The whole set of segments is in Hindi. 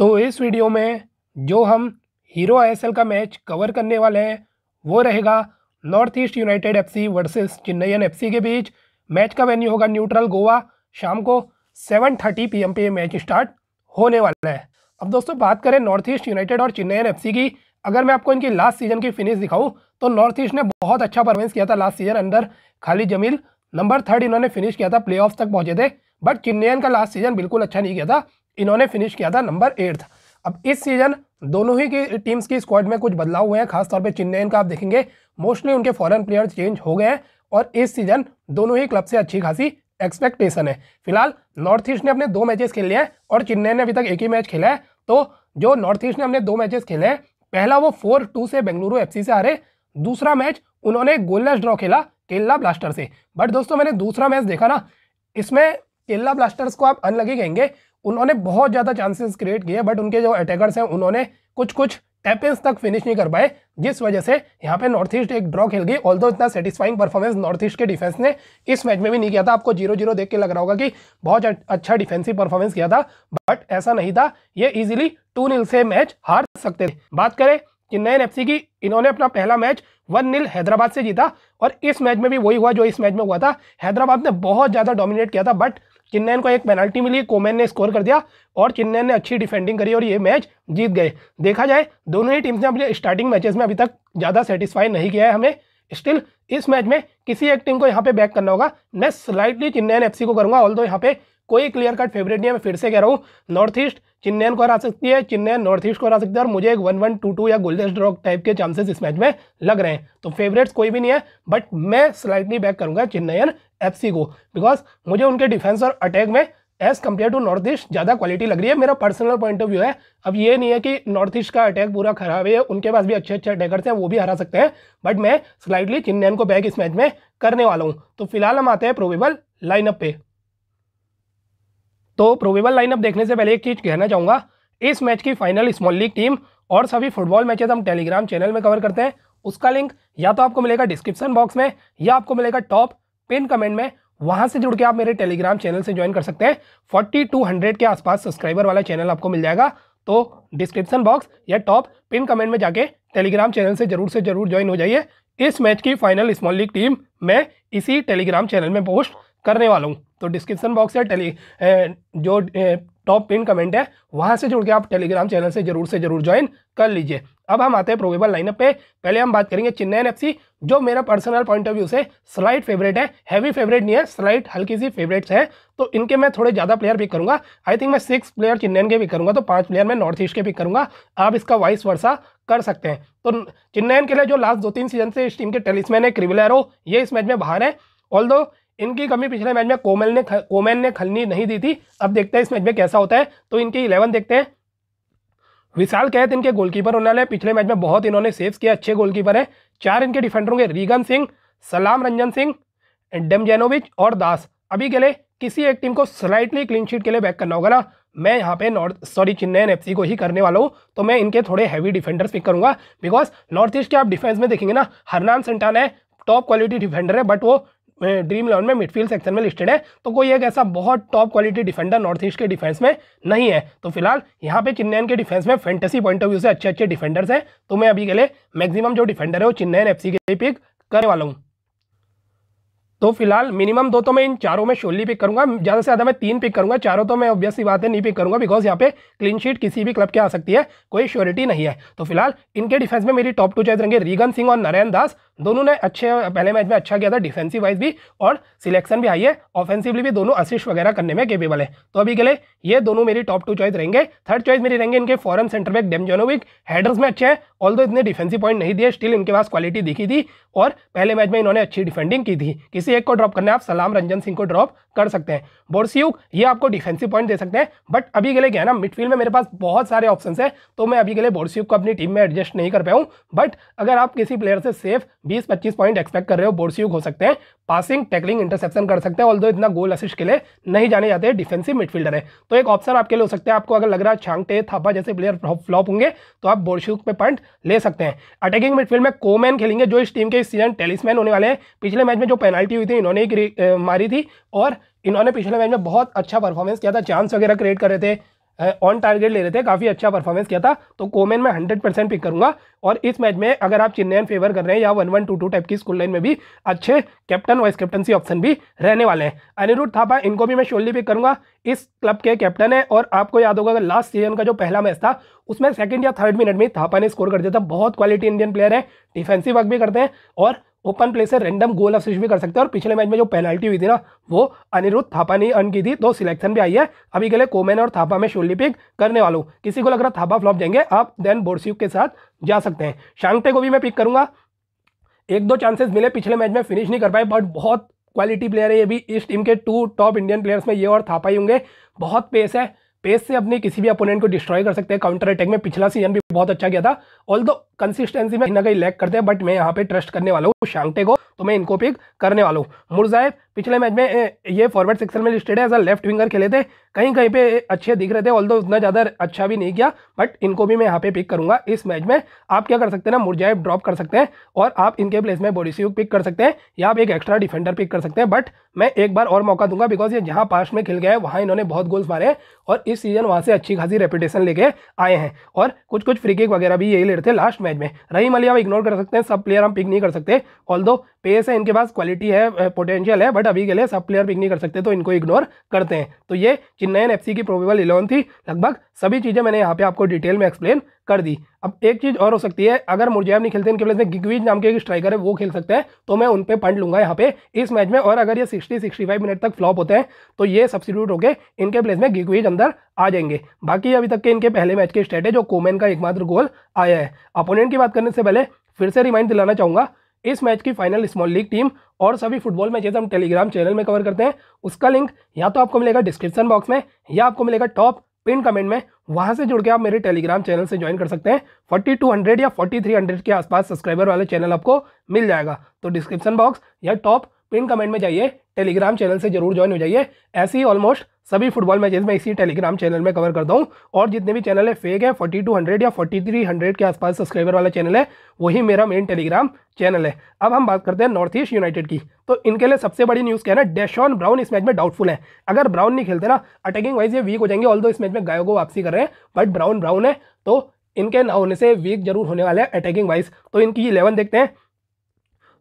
तो इस वीडियो में जो हम हीरो आईएसएल का मैच कवर करने वाले हैं वो रहेगा North East United FC versus N FC के बीच मैच का वेन्यू होगा न्यूट्रल गोवा शाम को 7:30 पी पे मैच स्टार्ट होने वाला है अब दोस्तों बात करें नॉर्थ ईस्ट यूनाइटेड और एन एफ की अगर मैं आपको इनकी लास्ट सीजन की फिनिश दिखाऊँ तो नॉर्थ ईस्ट ने बहुत अच्छा परफॉर्मेंस किया था लास्ट सीजन अंदर खाली जमील नंबर थर्ड इन्होंने फिनिश किया था प्ले तक पहुँचे थे बट चेन्नईन का लास्ट सीजन बिल्कुल अच्छा नहीं किया था इन्होंने फिनिश किया था नंबर एट्थ अब इस सीजन दोनों ही की टीम्स की स्क्वाड में कुछ बदलाव हुए हैं खासतौर पर चेन्नई का आप देखेंगे मोस्टली उनके फॉरन प्लेयर चेंज हो गए हैं और इस सीजन दोनों ही क्लब से अच्छी खासी एक्सपेक्टेशन है फिलहाल नॉर्थ ईस्ट ने अपने दो मैचेस खेले हैं और चेन्नई ने अभी तक एक ही मैच खेला है तो जो नॉर्थ ईस्ट ने अपने दो मैचेस खेले हैं पहला वो फोर टू से बेंगलुरु एफ से हारे दूसरा मैच उन्होंने गोललेस ड्रॉ खेला केरला ब्लास्टर से बट दोस्तों मैंने दूसरा मैच देखा ना इसमें केरला ब्लास्टर्स को आप अनलगी कहेंगे उन्होंने बहुत ज़्यादा चांसेस क्रिएट किए बट उनके जो अटैकर्स हैं उन्होंने कुछ कुछ टैपेंस तक फिनिश नहीं कर पाए जिस वजह से यहाँ पे नॉर्थ ईस्ट एक ड्रॉ खेल गई ऑल दो इतना सेटिस्फाइंग परफॉर्मेंस नॉर्थ ईस्ट के डिफेंस ने इस मैच में भी नहीं किया था आपको जीरो जीरो देख के लग रहा होगा कि बहुत अच्छा डिफेंसिव परफॉर्मेंस किया था बट ऐसा नहीं था ये इजिली टू नील से मैच हार सकते थे बात करें चेन्नई एफसी की इन्होंने अपना पहला मैच वन नील हैदराबाद से जीता और इस मैच में भी वही हुआ जो इस मैच में हुआ था हैदराबाद ने बहुत ज़्यादा डोमिनेट किया था बट चेन्नैन को एक पेनल्टी मिली कोमेन ने स्कोर कर दिया और चेन्नैन ने अच्छी डिफेंडिंग करी और ये मैच जीत गए देखा जाए दोनों ही टीम्स ने अपने स्टार्टिंग मैचेस में अभी तक ज़्यादा सेटिस्फाई नहीं किया है हमें स्टिल इस मैच में किसी एक टीम को यहाँ पे बैक करना होगा मैं स्लाइटली चेन्नैन एफ को करूँगा ऑल दो यहाँ पे कोई क्लियर कट फेवरेट नहीं है मैं फिर से कह रहा हूँ नॉर्थ ईस्ट चिन्नैन को हरा सकती है चिन्नैन नॉर्थ ईस्ट को हरा सकती है और मुझे एक वन वन टू टू या गोल्डन ड्रॉक टाइप के चांसेस इस मैच में लग रहे हैं तो फेवरेट्स कोई भी नहीं है बट मैं स्लाइटली बैक करूंगा चिन्नैन एफ को बिकॉज मुझे उनके डिफेंस और अटैक में as compare to North East ज़्यादा क्वालिटी लग रही है मेरा पर्सनल पॉइंट ऑफ व्यू है अब ये नहीं है कि नॉर्थ ईस्ट का अटैक पूरा खराब है उनके पास भी अच्छे अच्छे अटैकर्स हैं वो भी हरा सकते हैं बट मैं स्लाइटली चिन्नैन को बैक इस मैच में करने वाला हूँ तो फिलहाल हम आते हैं प्रोबेबल लाइनअप पर तो प्रोबेबल लाइनअप देखने से पहले एक चीज़ कहना चाहूँगा इस मैच की फाइनल स्मॉल लीग टीम और सभी फुटबॉल मैचेस हम टेलीग्राम चैनल में कवर करते हैं उसका लिंक या तो आपको मिलेगा डिस्क्रिप्शन बॉक्स में या आपको मिलेगा टॉप पिन कमेंट में वहां से जुड़ के आप मेरे टेलीग्राम चैनल से ज्वाइन कर सकते हैं फोर्टी के आसपास सब्सक्राइबर वाला चैनल आपको मिल जाएगा तो डिस्क्रिप्शन बॉक्स या टॉप पिन कमेंट में जाके टेलीग्राम चैनल से जरूर से जरूर ज्वाइन हो जाइए इस मैच की फाइनल स्मॉल लीग टीम मैं इसी टेलीग्राम चैनल में पोस्ट करने वाला हूँ तो डिस्क्रिप्शन बॉक्स या टेली जो टॉप पिन कमेंट है वहाँ से जुड़ के आप टेलीग्राम चैनल से जरूर से जरूर ज्वाइन कर लीजिए अब हम आते हैं प्रोवेबल लाइनअप पे पहले हम बात करेंगे एफ सी जो मेरा पर्सनल पॉइंट ऑफ व्यू से स्लाइट फेवरेट है हैवी फेवरेट नहीं है स्लाइट हल्की सी फेवरेट्स है तो इनके मैं थोड़े ज़्यादा प्लेयर पिक करूँगा आई थिंक मैं सिक्स प्लेयर चेन्नई के पिक करूँगा तो पाँच प्लेयर मैं नॉर्थ ईस्ट के पिक करूँगा आप इसका वाइस वर्षा कर सकते हैं तो चेन्नई के लिए जो लास्ट दो तीन सीजन से इस टीम के टेलिसमैन है क्रिविलैरो ये इस मैच में बाहर है ऑल दो इनकी कमी पिछले मैच में कोमल ने कोमैन ने खलनी नहीं दी थी अब देखते हैं इस मैच में कैसा होता है तो इनके इलेवन देखते हैं विशाल कैद इनके गोलकीपर होने वाले पिछले मैच में बहुत इन्होंने सेव्स किया अच्छे गोलकीपर हैं चार इनके डिफेंडर होंगे रीगन सिंह सलाम रंजन सिंह डेम जेनोविच और दास अभी के लिए किसी एक टीम को स्लाइटली क्लीन शीट के लिए बैक करना होगा ना मैं यहाँ पे नॉर्थ सॉरी चेन्नैन एफ को ही करने वाला हूँ तो मैं इनके थोड़े हैवी डिफेंडर्स पिक करूँगा बिकॉज नॉर्थ ईस्ट के आप डिफेंस में देखेंगे ना हरनान सेंटान है टॉप क्वालिटी डिफेंडर है बट वो ड्रीम इलेवन में मिडफील्ड सेक्शन में लिस्टेड है तो कोई एक ऐसा बहुत top quality defender North East के डिफेंस में नहीं है तो फिलहाल यहाँ पे चिन्नैन के डिफेंस में फेंटेसी पॉइंट ऑफ व्यू से अच्छे अच्छे डिफेंडर्स हैं तो मैं अभी के लिए मैक्सिमम जो डिफेंडर है वो चिन्नैन एफ के पिक करने वाला हूँ तो फिलहाल मिनिमम दो तो मैं इन चारों में शोली पिक करूंगा ज़्यादा से ज़्यादा मैं तीन पिक करूंगा चारों तो मैं ऑब्वियसली बात है नहीं पिक करूंगा बिकॉज यहाँ पे क्लीन शीट किसी भी क्लब के आ सकती है कोई श्योरिटी नहीं है तो फिलहाल इनके डिफेंस में मेरी टॉप टू चॉइस रहेंगे रीगन सिंह और नरेंद्र दास दोनों ने अच्छे पहले मैच में अच्छा किया था डिफेंसिव वाइज भी और सिलेक्शन भी आई है ऑफेंसिवली भी दोनों असिस्ट वगैरह करने में केपेबल है तो अभी के लिए ये दोनों मेरी टॉप टू चॉइस रहेंगे थर्ड चॉइस मेरी रहेंगे इनके फॉरन सेंटर बैक डेमजोनोविक हेडर्स में अच्छे हैं ऑल दो इतने डिफेंसिव पॉइंट नहीं दिए स्टिल इनके पास क्वालिटी दिखी थी और पहले मैच में इन्होंने अच्छी डिफेंडिंग की थी किसी एक को ड्रॉप करने आप सलाम रंजन सिंह को ड्रॉप कर सकते हैं बोरसियुक ये आपको डिफेंसिव पॉइंट दे सकते हैं बट अभी के लिए क्या ना मिडफील्ड में मेरे पास बहुत सारे ऑप्शन है तो मैं अभी के लिए बोरसियुक को अपनी टीम में एडजस्ट नहीं कर पाऊँ बट अगर आप किसी प्लेयर से सेफ बीस पच्चीस पॉइंट एक्सपेक्ट कर रहे हो बोर्ड हो सकते हैं पासिंग टैकलिंग इंटरसेप्शन कर सकते हैं ऑल इतना गोल असिस्ट के लिए नहीं जाने जाते हैं डिफेंसिव मिडफील्डर है तो एक ऑप्शन आपके लिए हो सकता है आपको अगर लग रहा है छांगटे थापा जैसे प्लेयर फ्लॉप होंगे तो आप बोर्ड पे पॉइंट ले सकते हैं अटैकिंग मिडफील्ड में कोमैन खेलेंगे जो इस टीम के इस सीजन टेलिसमैन होने वाले हैं पिछले मैच में जो पेनल्टी हुई थी इन्होंने मारी थी और इन्होंने पिछले मैच में बहुत अच्छा परफॉर्मेंस किया था चांस वगैरह क्रिएट कर रहे थे ऑन टारगेट ले रहे थे काफ़ी अच्छा परफॉर्मेंस किया था तो कोमेन मैं हंड्रेड परसेंट पिक करूंगा और इस मैच में अगर आप चेन्नई फेवर कर रहे हैं या one one two two type की स्कूल लाइन में भी अच्छे कैप्टन वाइस कैप्टनसी ऑप्शन भी रहने वाले हैं अनिरुद्ध थापा इनको भी मैं शोरली पिक करूंगा इस क्लब के कैप्टन है और आपको याद होगा अगर लास्ट सीजन का जो पहला मैच था उसमें सेकेंड या थर्ड मिनट में थापा ने स्कोर कर दिया था बहुत क्वालिटी इंडियन प्लेयर है डिफेंसिव वर्क भी करते हैं और ओपन प्ले से रैंडम गोल ऑफ भी कर सकते हैं और पिछले मैच में जो पेनल्टी हुई थी ना वो अनिरुद्ध थापा ने अर्न की थी तो सिलेक्शन भी आई है अभी के लिए कोमेन और थापा में शोली पिक करने वालों किसी को लग रहा थापा फ्लॉप जाएंगे आप देन बोर्सियूक के साथ जा सकते हैं शांगटे को भी मैं पिक करूंगा एक दो चांसेस मिले पिछले मैच में फिनिश नहीं कर पाए बट बहुत क्वालिटी प्लेयर है ये भी इस टीम के टू टॉप इंडियन प्लेयर्स में ये और थापा ही होंगे बहुत पेस है पेस से अपने किसी भी अपोनेंट को डिस्ट्रॉय कर सकते हैं काउंटर अटैक में पिछला सीजन भी बहुत अच्छा गया था ऑल दो कंसिस्टेंसी में कहीं ना कहीं लैक करते हैं बट मैं यहाँ पे ट्रस्ट करने वाला हूँ शांगटे को तो मैं इनको पिक करने वाला हूँ मुरजाए पिछले मैच में ये फॉरवर्ड सेक्शन में लिस्टेड है एज अ लेफ्ट विंगर खेले थे कहीं कहीं पे अच्छे दिख रहे थे ऑल उतना ज़्यादा अच्छा भी नहीं किया बट इनको भी मैं यहाँ पे पिक करूँगा इस मैच में आप क्या कर सकते हैं ना मुरजाए ड्रॉप कर सकते हैं और आप इनके प्लेस में बोडिसियू पिक कर सकते हैं या आप एक एक्स्ट्रा डिफेंडर पिक कर सकते हैं बट मैं एक बार और मौका दूंगा बिकॉज ये जहाँ पास में खेल गया है वहाँ इन्होंने बहुत गोल्स मारे हैं और इस सीज़न वहाँ से अच्छी खासी रेपुटेशन लेके आए हैं और कुछ कुछ फ्री किक वगैरह भी यही ले रहे थे लास्ट मैच में रही मलिया हम इग्नोर कर सकते हैं सब प्लेयर हम पिक नहीं कर सकते ऑल दो पेस है इनके पास क्वालिटी है पोटेंशियल है बट अभी के लिए सब प्लेयर पिक नहीं कर सकते तो इनको इग्नोर करते हैं तो ये चेन्नई एफ की प्रोबेबल इलेवन थी लगभग सभी चीज़ें मैंने यहाँ पे आपको डिटेल में एक्सप्लेन कर दी अब एक चीज़ और हो सकती है अगर मुरजैब नहीं खेलते इनके प्लेस में गिगवीज नाम के एक स्ट्राइकर है वो खेल सकते हैं तो मैं उन पर पंड लूंगा यहाँ पे इस मैच में और अगर ये 60 65 मिनट तक फ्लॉप होते हैं तो ये सब्सिट्यूट होकर इनके प्लेस में गिगवीज अंदर आ जाएंगे बाकी अभी तक के इनके पहले मैच के स्टेट है जो कोमेन का एकमात्र गोल आया है अपोनेंट की बात करने से पहले फिर से रिमाइंड दिलाना चाहूँगा इस मैच की फाइनल स्मॉल लीग टीम और सभी फुटबॉल मैचेस हम टेलीग्राम चैनल में कवर करते हैं उसका लिंक या तो आपको मिलेगा डिस्क्रिप्शन बॉक्स में या आपको मिलेगा टॉप पिन कमेंट में वहाँ से जुड़ के आप मेरे टेलीग्राम चैनल से ज्वाइन कर सकते हैं 4200 या 4300 के आसपास सब्सक्राइबर वाले चैनल आपको मिल जाएगा तो डिस्क्रिप्शन बॉक्स या टॉप पिन कमेंट में जाइए टेलीग्राम चैनल से जरूर ज्वाइन हो जाइए ऐसी ऑलमोस्ट सभी फुटबॉल मैचेस मैं इसी टेलीग्राम चैनल में कवर करता हूँ और जितने भी चैनल है फेक है 4200 या 4300 के आसपास सब्सक्राइबर वाला चैनल है वही मेरा मेन टेलीग्राम चैनल है अब हम बात करते हैं नॉर्थ ईस्ट यूनाइटेड की तो इनके लिए सबसे बड़ी न्यूज़ क्या है ना डेशॉन ब्राउन इस मैच में डाउटफुल है अगर ब्राउन नहीं खेलते ना अटैकिंग वाइज ये वीक हो जाएंगे ऑल इस मैच में गायों को वापसी कर रहे हैं बट ब्राउन ब्राउन है तो इनके ना होने से वीक जरूर होने वाले हैं अटैकिंग वाइज तो इनकी इलेवन देखते हैं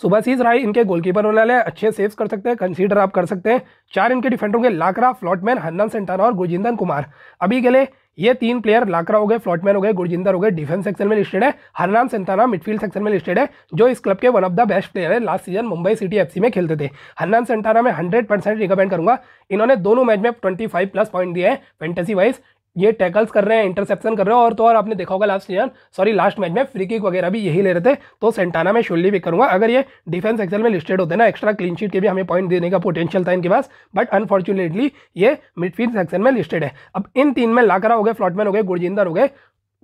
सुबह सीज राय इनके गोलकीपर होने वाले अच्छे सेव्स कर सकते हैं कंसीडर आप कर सकते हैं चार इनके डिफेंडर होंगे लाकरा फ्लॉटमैन हन्नन सेंटाना और गुरजिंदन कुमार अभी के लिए ये तीन प्लेयर लाकरा हो गए फ्लॉटमैन हो गए गुरजिंदर हो गए डिफेंस सेक्शन में लिस्टेड है हरनाम सेंताना मिडफील्ड सेक्शन में लिस्टेड है जो इस क्लब के one of the best player है last season Mumbai city FC में खेलते थे हरनाम सेंटाना में हंड्रेड परसेंट रिकमेंड करूंगा इन्होंने दोनों मैच में ट्वेंटी फाइव प्लस पॉइंट दिए हैं फेंटेसी वाइज ये टैकल्स कर रहे हैं इंटरसेप्शन कर रहे हैं और तो और आपने देखा होगा last season sorry last match में फ्री किक वगैरह भी यही ले रहे थे तो सेंटाना में शुल्ली भी करूँगा अगर ये डिफेंस एक्सल में लिस्टेड होते ना एक्स्ट्रा क्लीन शीट के भी हमें पॉइंट देने का पोटेंशियल था इनके पास बट अनफॉर्चुनेटली ये मिडफील्ड सेक्शन में लिस्टेड है अब इन तीन में लाकरा हो गए फ्लॉटमैन हो गए गुरजिंदर हो गए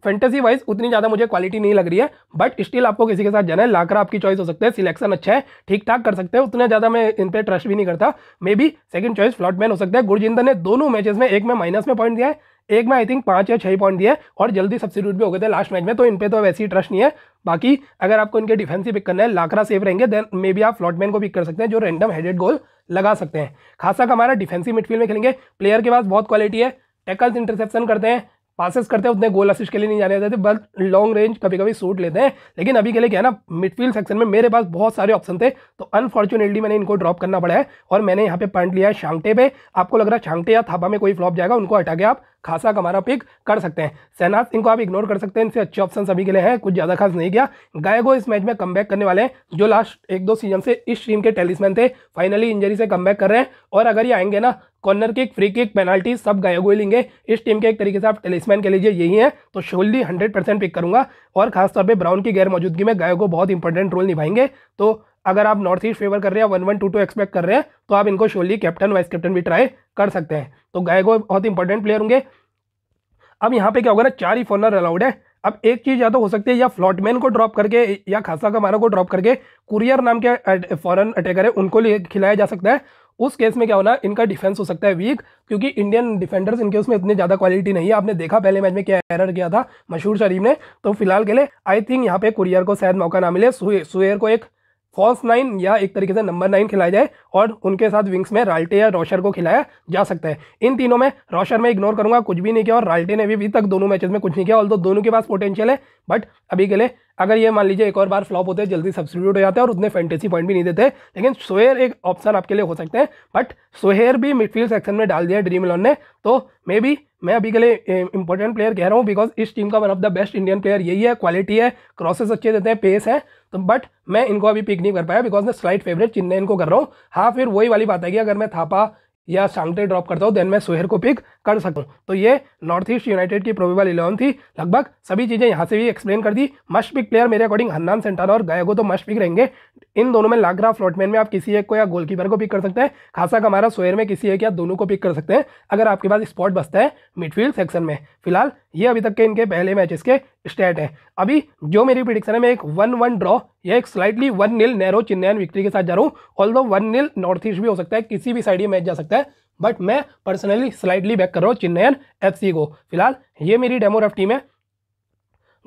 फैंटेसी वाइज उतनी ज़्यादा मुझे क्वालिटी नहीं लग रही है बट स्टिल आपको किसी के साथ जाना है लाकरा आपकी चॉइस हो सकते हैं सिलेक्शन अच्छा है ठीक ठाक कर सकते हैं उतना ज़्यादा मैं इन पर ट्रस्ट भी नहीं करता maybe second choice Flottmann हो सकता है गुरजिंदर ने दोनों मैचेस में एक में माइनस में पॉइंट दिया है एक में आई थिंक पाँच या छः पॉइंट दिए और जल्दी सब्सिट्यूट भी हो गए थे लास्ट मैच में तो इन पर तो वैसे ही ट्रस्ट नहीं है बाकी अगर आपको इनके डिफेंसिव पिक करना है लाकरा सेफ रहेंगे देन मे बी आप फ्लॉटमैन को पिक कर सकते हैं जो रैंडम हेडेड गोल लगा सकते हैं खासा हमारा डिफेंसिव मिडफील्ड में खेलेंगे प्लेयर के पास बहुत क्वालिटी है टैकल्स इंटरसेप्शन करते हैं पासेस करते हैं उतने गोल असिस्ट के लिए नहीं जाने जाते बस लॉन्ग रेंज कभी कभी सूट लेते हैं लेकिन अभी के लिए क्या है ना मिडफील्ड सेक्शन में मेरे पास बहुत सारे ऑप्शन थे तो अनफॉर्चुनेटली मैंने इनको ड्रॉप करना पड़ा है और मैंने यहाँ पे पॉइंट लिया है शांगटे पे आपको लग रहा है शांगटे या थापा में कोई फ्लॉप जाएगा उनको हटा के आप खासा हमारा पिक कर सकते हैं सहनाज सिंह को आप इग्नोर कर सकते हैं इनसे अच्छे ऑप्शन सभी के लिए हैं कुछ ज़्यादा खास नहीं किया को इस मैच में कम करने वाले हैं जो लास्ट एक दो सीजन से इस टीम के टेलिसमैन थे फाइनली इंजरी से कम कर रहे हैं और अगर ये आएंगे ना corner kick free kick penalty सब गाय ही लेंगे इस टीम के एक तरीके से आप टेलिसमैन के लिए यही है तो शोल्डी हंड्रेड परसेंट पिक करूंगा और खासतौर पर ब्राउन की गैर मौजूदगी में को बहुत इंपॉर्टेंट रोल निभाएंगे तो अगर आप नॉर्थ ईस्ट फेवर कर रहे हैं one one two two expect कर रहे हैं तो आप इनको श्योरली कैप्टन वाइस कैप्टन भी ट्राई कर सकते हैं तो गायगो बहुत इंपॉर्टेंट प्लेयर होंगे अब यहाँ पे क्या होगा ना चार ही फॉरनर अलाउड है अब एक चीज़ या तो हो सकती है या फ्लॉटमैन को ड्रॉप करके या खासा कमारा को ड्रॉप करके कुरियर नाम के फॉरन अटैकर है उनको खिलाया जा सकता है उस केस में क्या होना इनका डिफेंस हो सकता है वीक क्योंकि इंडियन डिफेंडर्स इनके उसमें इतनी ज़्यादा क्वालिटी नहीं है आपने देखा पहले मैच में क्या एरर किया था मशहूर शरीफ ने तो फिलहाल के लिए आई थिंक यहाँ पे कुरियर को शायद मौका ना मिले सुयर को एक फॉल्स नाइन या एक तरीके से नंबर नाइन खिलाया जाए और उनके साथ विंग्स में राल्टे या रोशर को खिलाया जा सकता है इन तीनों में रोशर में इग्नोर करूंगा कुछ भी नहीं किया और राल्टे ने भी अभी तक दोनों मैचेस में कुछ नहीं किया ऑल दोनों के पास पोटेंशियल है बट अभी के लिए अगर ये मान लीजिए एक और बार फ्लॉप होते हैं जल्दी सब्सिट्यूट हो जाते हैं और उतने फैंटेसी पॉइंट भी नहीं देते लेकिन सोहेर एक ऑप्शन आपके लिए हो सकते हैं बट सोहेर भी मिडफील्ड सेक्शन में डाल दिया ड्रीम इलेवन ने तो मे बी मैं अभी के लिए इंपॉर्टेंट प्लेयर कह रहा हूँ बिकॉज इस टीम का one of the best Indian player यही है क्वालिटी है क्रॉसेस अच्छे देते हैं पेस है तो बट मैं इनको अभी पिक नहीं कर पाया बिकॉज मैं स्लाइट फेवरेट चिन्हने इनको कर रहा हूँ हाँ फिर वही वाली बात है कि अगर मैं थापा या सामटे ड्रॉप करता हूँ देन मैं सुहेर को पिक कर सकूँ तो ये नॉर्थ ईस्ट यूनाइटेड की प्रोबेबल इलेवन थी लगभग सभी चीज़ें यहाँ से भी एक्सप्लेन कर दी मस्ट पिक प्लेयर मेरे अकॉर्डिंग हन्नान सेंटाना और गयागो तो मस्ट पिक रहेंगे इन दोनों में लागरा फ्लॉटमैन में आप किसी एक को या गोलकीपर को पिक कर सकते हैं खासा कमारा सोयर में किसी एक या दोनों को पिक कर सकते हैं अगर आपके पास स्पॉट बसता है मिडफील्ड सेक्शन में फिलहाल ये अभी तक के इनके पहले मैचेस के स्टेट है अभी जो मेरी प्रिडिक्शन है मैं एक वन वन ड्रॉ या एक slightly one nil narrow Chennaiyin victory के साथ जा रहा हूँ ऑल दो वन नील नॉर्थ ईस्ट भी हो सकता है किसी भी साइड ये मैच जा सकता है बट मैं पर्सनली स्लाइटली बैक कर रहा हूँ चिन्नयन एफ को फिलहाल ये मेरी डेमो टीम है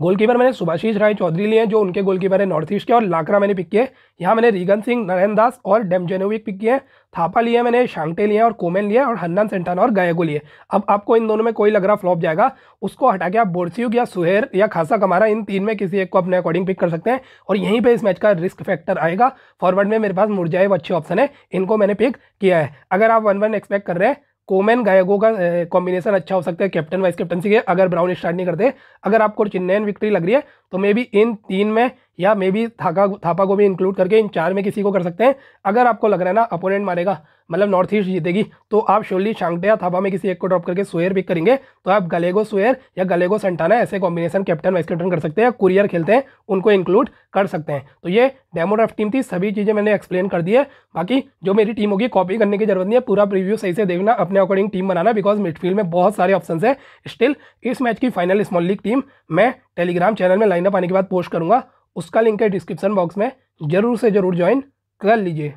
गोलकीपर मैंने सुभाषीष राय चौधरी लिए हैं जो उनके गोलकीपर है नॉर्थ ईस्ट के और लाकरा मैंने पिक किए यहाँ मैंने रीगन सिंह नरेंद्र दास और डेमजेनोविक पिक किए हैं थापा लिए मैंने शांगटे लिए और कोमेन लिए और हन्नान सेंटाना और गायको लिए अब आपको इन दोनों में कोई लग रहा फ्लॉप जाएगा उसको हटा के आप बोर्सियुग या सुहेर या खासा कमारा इन तीन में किसी एक को अपने अकॉर्डिंग पिक कर सकते हैं और यहीं पर इस मैच का रिस्क फैक्टर आएगा फॉरवर्ड में मेरे पास मुरजाएव अच्छे ऑप्शन है इनको मैंने पिक किया है अगर आप वन वन एक्सपेक्ट कर रहे हैं कोमेन गायगो का कॉम्बिनेशन अच्छा हो सकता है कैप्टन वाइस कैप्टनसी के अगर ब्राउन स्टार्ट नहीं करते अगर आपको चेन्नैन विक्ट्री लग रही है तो मे बी इन तीन में या मे बी थाका थापा को भी इंक्लूड करके इन चार में किसी को कर सकते हैं अगर आपको लग रहा है ना अपोनेंट मारेगा मतलब नॉर्थ ईस्ट जीतेगी तो आप श्योरली शांगटे या थापा में किसी एक को ड्रॉप करके सोयर पिक करेंगे तो आप गलेगो सोयर या गलेगो संटाना ऐसे कॉम्बिनेशन कैप्टन वाइस कैप्टन कर सकते हैं या कुरियर खेलते हैं उनको इंक्लूड कर सकते हैं तो ये डेमो ड्राफ्ट टीम थी सभी चीज़ें मैंने एक्सप्लेन कर दी है बाकी जो मेरी टीम होगी कॉपी करने की जरूरत नहीं है पूरा प्रीव्यू सही से देखना अपने अकॉर्डिंग टीम बनाना बिकॉज मिडफील्ड में बहुत सारे ऑप्शन है स्टिल इस मैच की फाइनल स्मॉल लीग टीम मैं टेलीग्राम चैनल में लाइनअप आने के बाद पोस्ट करूँगा उसका लिंक है डिस्क्रिप्शन बॉक्स में ज़रूर से ज़रूर ज्वाइन कर लीजिए